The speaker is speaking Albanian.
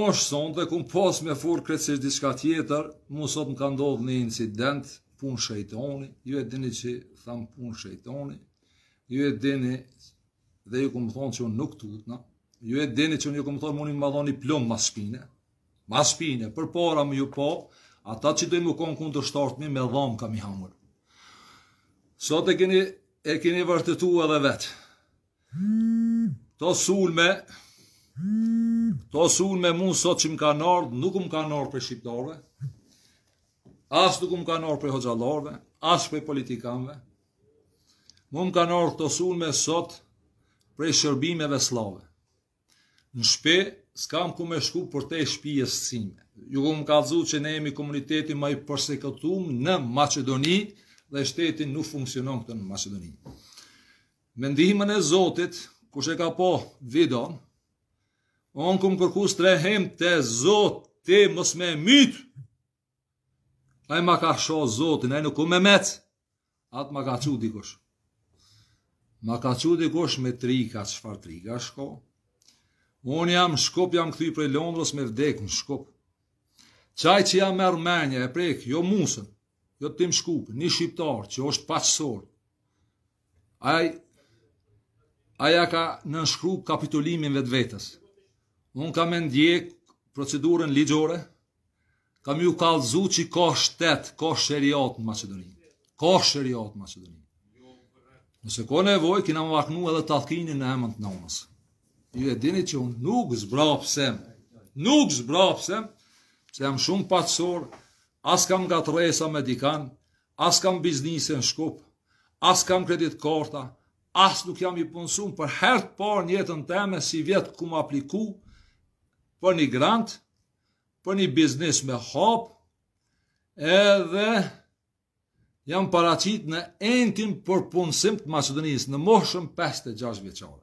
është sonë dhe kumë pas me forë krecish diska tjetër, mu sot më ka ndodhë një incident, punë shëjtoni, ju e dini që thamë punë shëjtoni, ju e dini dhe ju kumë thonë që unë nuk të utna, ju e dini që unë ju kumë thonë më një më dhoni plomë ma shpine, ma shpine, për para më ju po, ata që dojnë më konë këndër të shtartë mi, me dhamë kam i hamur. Sot e kini, e edhe vetë. Hmm. To sulme, hmm. Ta su unë me mund sot që më ka nërë, nuk më ka nërë për shqiptarve, asë nuk më ka nërë për hoxalarve, asë për politikanve, më më ka nërë të su unë me sot për shërbimeve slave. Në shpe, s'kam ku me shku për te shpijes sinje. Ju ku më ka dhu që ne jemi komuniteti ma i përsekotum në Macedoni dhe shtetin nuk funksionon këtë në Macedoni. Mendimën e Zotit, kush e ka po vidon, Onë këmë kërku së të rehem të zotë, të mos me mytë. A e ma ka sho zotin, a e nuk këmë me metë. Atë ma ka që dikosh. Ma ka që dikosh me tri, ka që farë tri, ka shko. Onë jam shkop, jam këthi prej Londrës me vdek në shkop. Qaj që jam merë menje e prek, jo musën, jo tim shkup, një shqiptar që është pachësorë. Aja ka në nënshkru kapitolimin vetë vetës unë kam e ndjek procedurën ligjore, kam ju kalzu që ka shtetë, ka shëriatë në Macedoninë. Ka shëriatë në Macedoninë. Nëse ko nevoj, kina më vaknu edhe talkinin në emën të nëmës. Ju e dini që unë nuk zbrapsem, nuk zbrapsem, që jam shumë patsor, as kam nga të resa me dikan, as kam biznisën në shkup, as kam kredit karta, as nuk jam i punësum për hertë parë njëtën teme si vjetë ku më apliku, për një grant, për një biznis me hop, edhe jam paracit në entin për punësim të Macedonisë në moshën 5-6 vjeqare.